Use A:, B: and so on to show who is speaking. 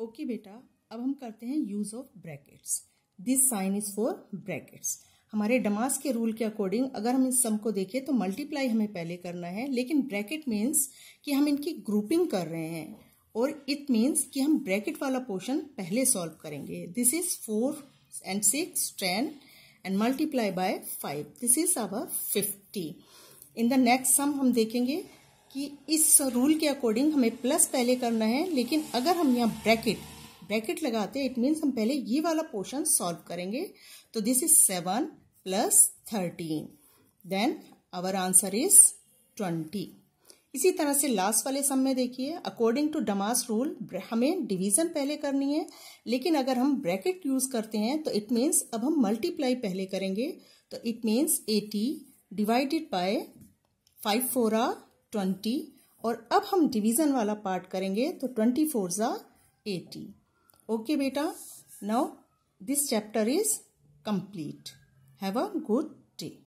A: okay बेटा अब हम करते हैं use of brackets this sign is for brackets हमारे डमास के रूल के अकॉर्डिंग अगर हम इस सम को देखें तो मल्टीप्लाई हमें पहले करना है लेकिन ब्रैकेट मीन्स कि हम इनकी ग्रुपिंग कर रहे हैं और इट मीन्स कि हम ब्रैकेट वाला पोर्शन पहले सॉल्व करेंगे this is four and six ten and multiply by five this is our fifty in the next sum हम देखेंगे कि इस रूल के अकॉर्डिंग हमें प्लस पहले करना है लेकिन अगर हम यहाँ ब्रैकेट ब्रैकेट लगाते हैं इट मीन्स हम पहले ये वाला पोर्शन सॉल्व करेंगे तो this is seven plus thirteen then our answer is twenty इसी तरह से लास्ट वाले सम में देखिए अकॉर्डिंग टू डमास रूल हमें डिवीजन पहले करनी है लेकिन अगर हम ब्रैकेट यूज़ करते हैं तो इट मीन्स अब हम मल्टीप्लाई पहले करेंगे तो it means eighty divided by five four are twenty और अब हम डिवीज़न वाला पार्ट करेंगे तो ट्वेंटी फोर ज़ा एटी ओके बेटा now this chapter is complete
B: have a good day